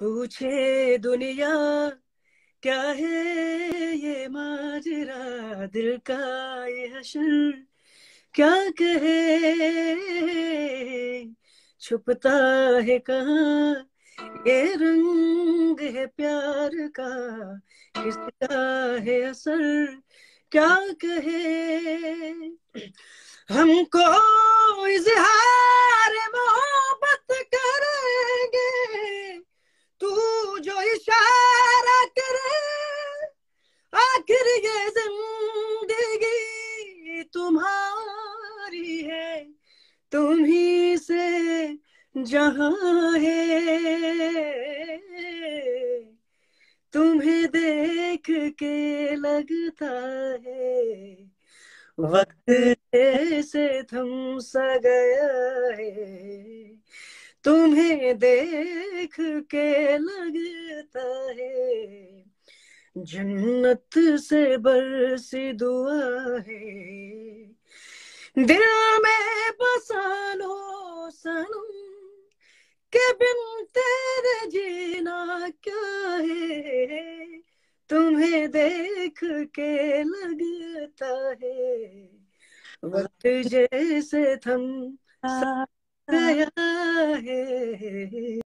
पूछे दुनिया क्या है ये माजरा दिल का ये हशर क्या कहे छुपता है कहाँ ये रंग है प्यार का किसका है असर क्या कहे हमको इजहार प्यारी है तुम ही से जहां है तुम्हें देख के लगता है वक्त ऐसे थम सा गया है तुम्हें देख के लगता है जन्नत से बरसी दुआ है दिल में बसा लो सनम के बिन तेरे जीना क्या है तुम्हें देख के लगता है वक्त जैसे थम गया हाँ। है